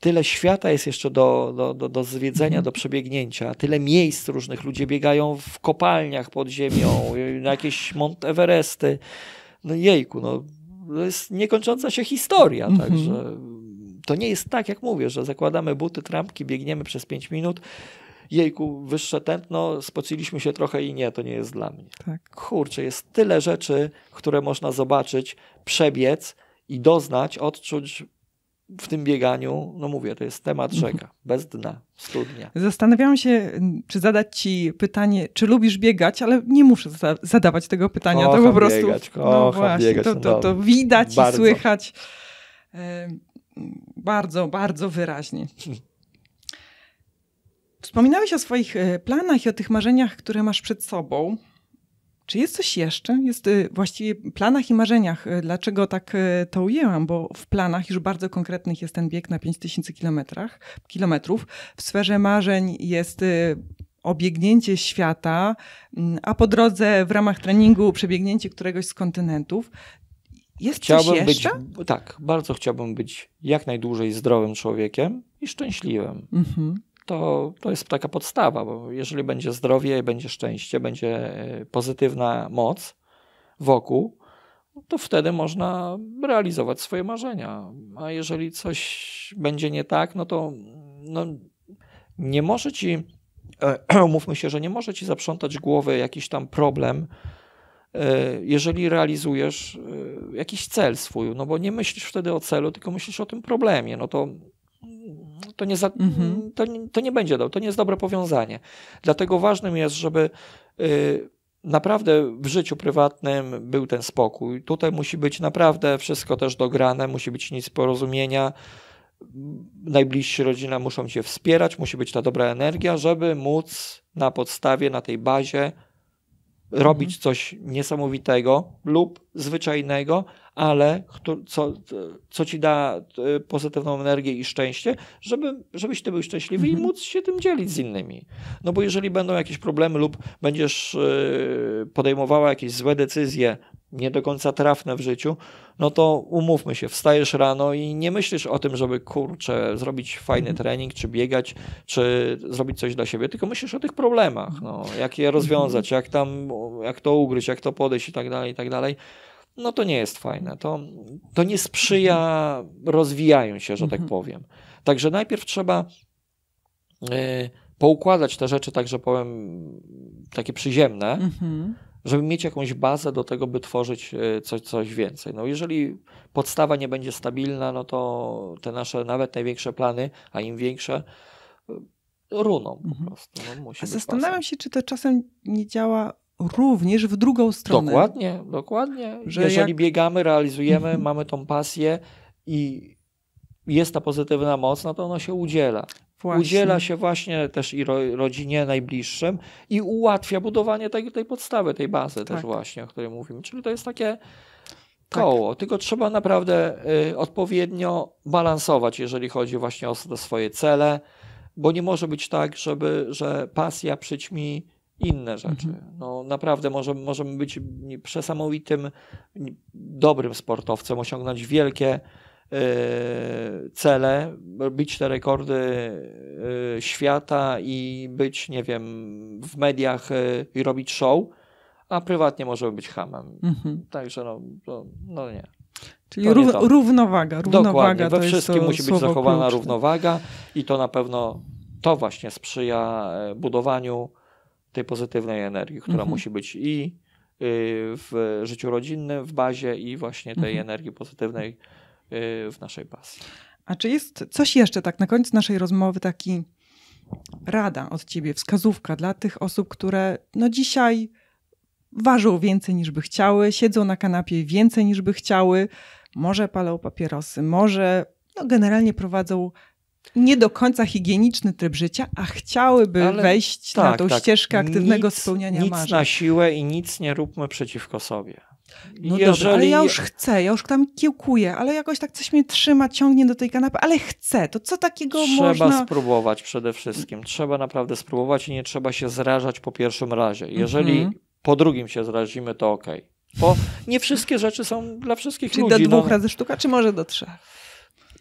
Tyle świata jest jeszcze do, do, do, do zwiedzenia, mhm. do przebiegnięcia, tyle miejsc różnych. Ludzie biegają w kopalniach pod ziemią, y, na jakieś Mont Everesty. No jejku, no, to jest niekończąca się historia, mhm. także to nie jest tak, jak mówię, że zakładamy buty, trampki, biegniemy przez 5 minut, jejku, wyższe tętno, spociliśmy się trochę i nie, to nie jest dla mnie. Tak. Kurczę, jest tyle rzeczy, które można zobaczyć, przebiec i doznać, odczuć w tym bieganiu, no mówię, to jest temat mhm. rzeka, bez dna, studnia. Zastanawiałam się, czy zadać ci pytanie, czy lubisz biegać, ale nie muszę za zadawać tego pytania, kocham to po prostu. Biegać, no właśnie, biegać, to, no to, to widać bardzo. i słychać bardzo, bardzo wyraźnie. (laughs) Wspominałeś o swoich e, planach i o tych marzeniach, które masz przed sobą. Czy jest coś jeszcze? Jest y, właściwie w planach i marzeniach. Y, dlaczego tak y, to ujęłam? Bo w planach już bardzo konkretnych jest ten bieg na 5000 kilometrów. W sferze marzeń jest obiegnięcie świata, mm, a po drodze w ramach treningu przebiegnięcie któregoś z kontynentów. Jest chciałbym coś jeszcze? Być, tak, bardzo chciałbym być jak najdłużej zdrowym człowiekiem i szczęśliwym. Mhm to, to jest taka podstawa, bo jeżeli będzie zdrowie, będzie szczęście, będzie e, pozytywna moc wokół, to wtedy można realizować swoje marzenia. A jeżeli coś będzie nie tak, no to no, nie może ci, e, (clears throat) umówmy się, że nie może ci zaprzątać głowy jakiś tam problem, e, jeżeli realizujesz jakiś cel swój, no bo nie myślisz wtedy o celu, tylko myślisz o tym problemie, no to to nie, za, mhm. Mm, to, to, nie będzie, to nie jest dobre powiązanie. Dlatego ważnym jest, żeby y, naprawdę w życiu prywatnym był ten spokój. Tutaj musi być naprawdę wszystko też dograne, musi być nic porozumienia. Najbliżsi rodzina muszą cię wspierać, musi być ta dobra energia, żeby móc na podstawie, na tej bazie robić mhm. coś niesamowitego lub zwyczajnego, ale co, co ci da e, pozytywną energię i szczęście, żeby, żebyś ty był szczęśliwy mhm. i móc się tym dzielić z innymi. No bo jeżeli będą jakieś problemy lub będziesz e, podejmowała jakieś złe decyzje, nie do końca trafne w życiu, no to umówmy się, wstajesz rano i nie myślisz o tym, żeby kurczę, zrobić fajny mhm. trening, czy biegać, czy zrobić coś dla siebie, tylko myślisz o tych problemach, no, jak je rozwiązać, mhm. jak tam, jak to ugryźć, jak to podejść i tak dalej, i tak dalej. No to nie jest fajne. To, to nie sprzyja mhm. rozwijaniu się, że tak powiem. Także najpierw trzeba y, poukładać te rzeczy tak, że powiem, takie przyziemne, mm -hmm żeby mieć jakąś bazę do tego, by tworzyć e, coś, coś więcej. No jeżeli podstawa nie będzie stabilna, no to te nasze nawet największe plany, a im większe, e, runą po mhm. prostu. No, a zastanawiam pasem. się, czy to czasem nie działa również w drugą stronę. Dokładnie, dokładnie. Że jeżeli jak... biegamy, realizujemy, mhm. mamy tą pasję i jest ta pozytywna moc, no to ona się udziela. Właśnie. Udziela się właśnie też i ro, rodzinie najbliższym i ułatwia budowanie tej, tej podstawy, tej bazy tak. też właśnie, o której mówimy. Czyli to jest takie tak. koło, tak. tylko trzeba naprawdę y, odpowiednio balansować, jeżeli chodzi właśnie o, swoje cele, bo nie może być tak, żeby, że pasja przyćmi inne rzeczy. Mhm. No, naprawdę możemy, możemy być przesamowitym, dobrym sportowcem, osiągnąć wielkie Y, cele, bić te rekordy y, świata i być, nie wiem, w mediach y, i robić show, a prywatnie możemy być hamem. Mhm. Także no, no, no nie. Czyli równowaga, równowaga. Dokładnie, we wszystkim musi być zachowana kluczne. równowaga i to na pewno to właśnie sprzyja e, budowaniu tej pozytywnej energii, która mhm. musi być i w życiu rodzinnym, w bazie i właśnie tej mhm. energii pozytywnej Y, w naszej pasji. A czy jest coś jeszcze tak na końcu naszej rozmowy taki rada od ciebie, wskazówka dla tych osób, które no dzisiaj ważą więcej niż by chciały, siedzą na kanapie więcej niż by chciały, może palą papierosy, może no generalnie prowadzą nie do końca higieniczny tryb życia, a chciałyby Ale wejść tak, na tą tak. ścieżkę aktywnego nic, spełniania nic marzeń. Nic na siłę i nic nie róbmy przeciwko sobie. No Jeżeli... ale ja już chcę, ja już tam kiełkuję, ale jakoś tak coś mnie trzyma, ciągnie do tej kanapy, ale chcę, to co takiego trzeba można... Trzeba spróbować przede wszystkim, trzeba naprawdę spróbować i nie trzeba się zrażać po pierwszym razie. Jeżeli mm -hmm. po drugim się zrazimy, to ok. Bo nie wszystkie rzeczy są dla wszystkich Czyli ludzi. Czyli do no. dwóch no... razy sztuka, czy może do trzech?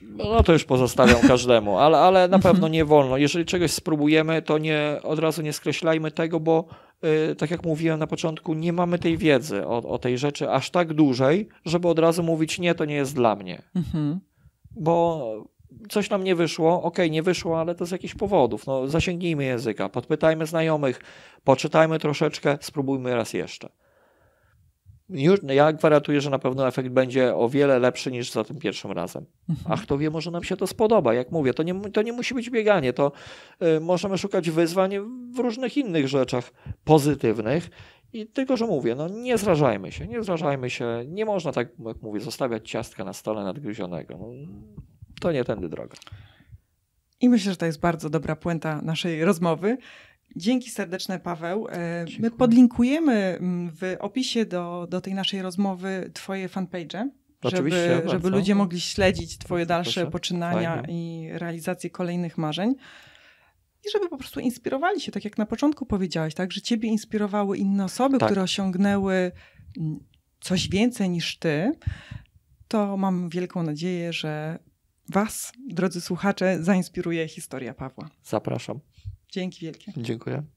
No, no to już pozostawiam (laughs) każdemu, ale, ale na mhm. pewno nie wolno. Jeżeli czegoś spróbujemy, to nie, od razu nie skreślajmy tego, bo Y, tak jak mówiłem na początku, nie mamy tej wiedzy o, o tej rzeczy aż tak dużej, żeby od razu mówić, nie, to nie jest dla mnie. Mhm. Bo coś nam nie wyszło, ok, nie wyszło, ale to z jakichś powodów. No, zasięgnijmy języka, podpytajmy znajomych, poczytajmy troszeczkę, spróbujmy raz jeszcze. Już, no ja gwarantuję, że na pewno efekt będzie o wiele lepszy niż za tym pierwszym razem. Mhm. A kto wie, może nam się to spodoba. Jak mówię, to nie, to nie musi być bieganie, to y, możemy szukać wyzwań w różnych innych rzeczach pozytywnych. I tylko, że mówię, no nie zrażajmy się, nie zrażajmy się. Nie można tak, jak mówię, zostawiać ciastka na stole nadgryzionego. No, to nie tędy droga. I myślę, że to jest bardzo dobra puenta naszej rozmowy. Dzięki serdeczne, Paweł. E, Dziękuję. My podlinkujemy mm, w opisie do, do tej naszej rozmowy Twoje fanpage. E, żeby, żeby ludzie mogli śledzić Twoje dalsze Proszę. poczynania Fajnie. i realizację kolejnych marzeń. I żeby po prostu inspirowali się, tak jak na początku powiedziałaś, tak, że Ciebie inspirowały inne osoby, tak. które osiągnęły mm, coś więcej niż Ty, to mam wielką nadzieję, że Was, drodzy słuchacze, zainspiruje historia Pawła. Zapraszam. Dzięki wielkie. Dziękuję.